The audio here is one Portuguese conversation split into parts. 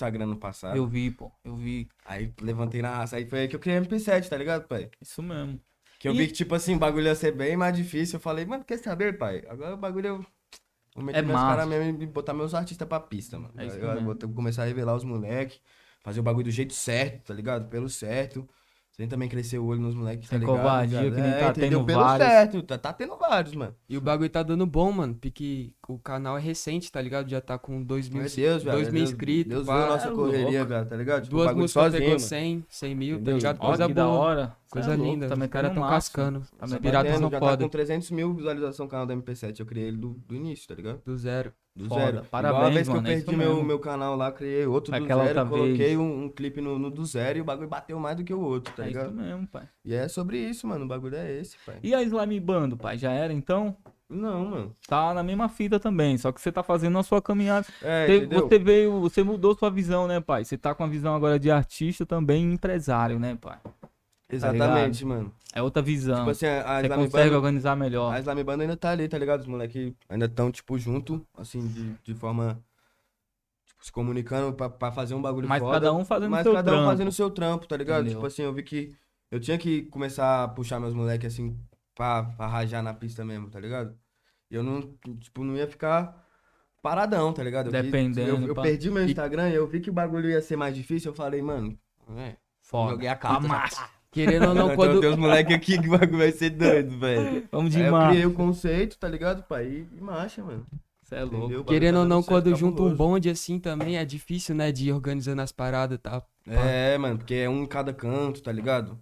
Instagram no passado. Eu vi, pô. Eu vi. Aí levantei na raça. Aí foi aí que eu criei MP7, tá ligado, pai? Isso mesmo. Que eu e... vi que, tipo assim, o bagulho ia ser bem mais difícil. Eu falei, mano, quer saber, pai? Agora o bagulho eu. Vou meter é meus caras mesmo e botar meus artistas pra pista, mano. É isso eu, vou começar a revelar os moleques. Fazer o bagulho do jeito certo, tá ligado? Pelo certo. Você também crescer o olho nos moleques, tá ligado? Covardia, que nem tá é, tá entendeu? tendo Pelo vários. certo, tá, tá tendo vários, mano. E o bagulho tá dando bom, mano. Porque o canal é recente, tá ligado? Já tá com 2 mil, Deus, dois mil Deus, inscritos. Deus viu a nossa é correria, louco. velho, tá ligado? Tipo, Duas músicas sozinho, pegou 100, 100 mil, tá Entendeu? tá ligado? Ó, coisa que boa. da hora. Coisa é linda. Também Os caras tão cascando. Os Tá piratas batendo, não já tá com 300 mil visualizações o canal da MP7. Eu criei ele do, do início, tá ligado? Do zero. Do Foda. zero. Parabéns, Igual a vez mano, que eu é perdi é meu, meu canal lá, criei outro Aquela do zero, coloquei um, um, clipe no, no, do zero e o bagulho bateu mais do que o outro, tá é ligado? É isso mesmo, pai. E é sobre isso, mano. O bagulho é esse, pai. E a Slime Bando, pai? Já era então? Não, mano. Tá na mesma fita também, só que você tá fazendo a sua caminhada. É, você, você veio, você mudou sua visão, né, pai? Você tá com a visão agora de artista também empresário, né, pai? Tá Exatamente, tá mano. É outra visão. Tipo assim, a, a Você consegue Banda, organizar melhor. A Band ainda tá ali, tá ligado? Os moleques ainda estão, tipo, junto, assim, de, de forma. Tipo, se comunicando pra, pra fazer um bagulho mas foda. Mas cada um fazendo mas seu cada trampo. um fazendo seu trampo, tá ligado? Entendeu? Tipo assim, eu vi que eu tinha que começar a puxar meus moleques, assim, pra, pra rajar na pista mesmo, tá ligado? E eu não, tipo, não ia ficar paradão, tá ligado? Eu Dependendo. Vi, eu, eu pra... perdi meu Instagram e eu vi que o bagulho ia ser mais difícil, eu falei, mano, é. Foda. Joguei a capa. Tá Querendo ou não, então quando. Então, tem moleques aqui que vai ser doido, velho. Vamos de marcha. Eu criei o conceito, tá ligado, pai? E, e marcha, mano. Você é louco. Entendeu? Querendo ou tá não, quando tá junta cabuloso. um bonde assim também, é difícil, né? De ir organizando as paradas tá? É, mano, porque é um em cada canto, tá ligado?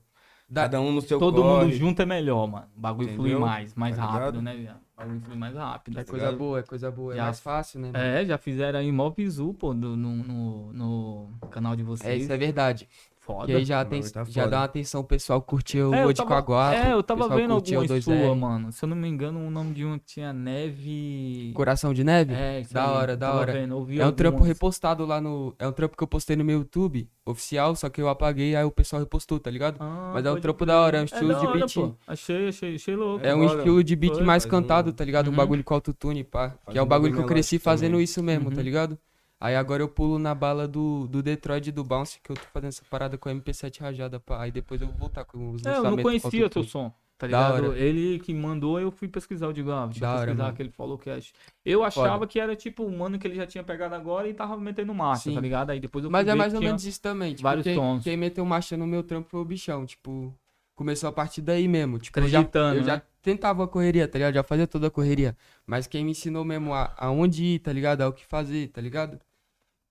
Da... Cada um no seu Todo corre. mundo junto é melhor, mano. O bagulho Entendeu? flui mais, mais tá rápido, né, viado? O bagulho mais rápido. É tá coisa ligado? boa, é coisa boa. É já... É mais fácil, né? Mano? É, já fizeram aí mó bizu, pô, no, no, no, canal de é, vocês. É, isso é verdade. Foda, e aí já, tem, tá já dá uma atenção pessoal curtir é, o é, Odicaguá. É, eu tava vendo algumas sua, mano. Se eu não me engano, o nome de um tinha Neve... Coração de Neve? É, da hora, da hora. Vendo, é um trampo repostado lá no... É um trampo que eu postei no meu YouTube, oficial, só que eu apaguei, aí o pessoal repostou, tá ligado? Ah, Mas é um trampo da hora, é um é estilo é de beat. Achei, achei, achei louco. É um estilo de beat Foi, mais cantado, um... tá ligado? Uhum. Um bagulho com autotune, pá. Faz que é o um bagulho que eu cresci fazendo isso mesmo, tá uhum. ligado? Aí agora eu pulo na bala do, do Detroit do Bounce, que eu tô fazendo essa parada com a MP7 rajada, pá. Aí depois eu vou voltar com os lançamentos. É, eu não conhecia teu som, tá ligado? Ele que mandou, eu fui pesquisar, eu digo, ah, deixa eu pesquisar hora, aquele follow cash. Eu achava que era tipo um mano que ele já tinha pegado agora e tava metendo marcha, tá Sim. tá ligado? Aí depois eu Mas é mais ou menos isso também, tipo, vários quem, quem meteu marcha no meu trampo foi o bichão, tipo... Começou a partir daí mesmo, tipo, eu já, eu já né? tentava a correria, tá ligado? Já fazia toda a correria. Mas quem me ensinou mesmo a, onde ir, tá ligado? Ao que fazer, tá ligado?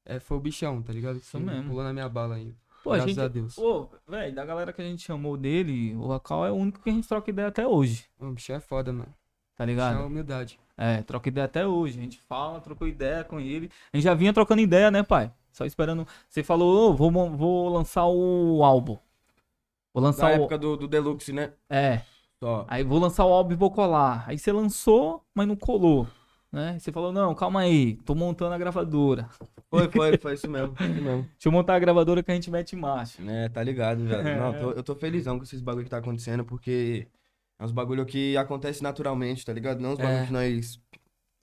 é, foi o bichão, tá ligado? Isso mesmo. Pulou na minha bala aí. Pô, Graças a, gente, a Deus. Pô, velho, da galera que a gente chamou dele, o Akal é o único que a gente troca ideia até hoje. O bicho é foda, mano. Tá ligado? É humildade. É, troca ideia até hoje. A gente fala, trocou ideia com ele. A gente já vinha trocando ideia, né, pai? Só esperando. Você falou, oh, vou, vou lançar o álbum. Vou lançar da o... época do, do Deluxe, né? É. Só. Aí vou lançar o álbum e vou colar. Aí você lançou, mas não colou. Né? Você falou, não, calma aí, tô montando a gravadora. Foi, foi, foi isso mesmo, isso mesmo. Deixa eu montar a gravadora que a gente mete marcha. É, tá ligado, velho. É. Não, tô, eu tô felizão com esses bagulho que tá acontecendo, porque é uns bagulho que acontece naturalmente, tá ligado? Não os é. bagulho é. que nós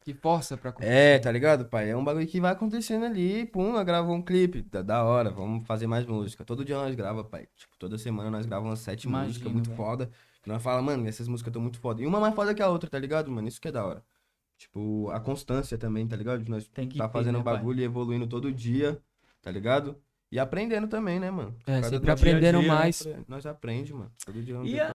que força pra acontecer. É, tá ligado, pai? É um bagulho que vai acontecendo ali, pum, gravou um clipe, tá da hora, vamos fazer mais música. Todo dia nós grava, pai. Tipo, toda semana nós gravamos sete músicas muito véio. foda. Que nós fala, mano, essas músicas estão muito foda. E uma mais foda que a outra, tá ligado, mano? Isso que é da hora. Tipo, a constância também, tá ligado? De nós Tem que tá fazendo né, bagulho e evoluindo todo dia, tá ligado? E aprendendo também, né, mano? É, Cada sempre aprendendo dia, mais. É, nós aprende, mano. Todo dia. É e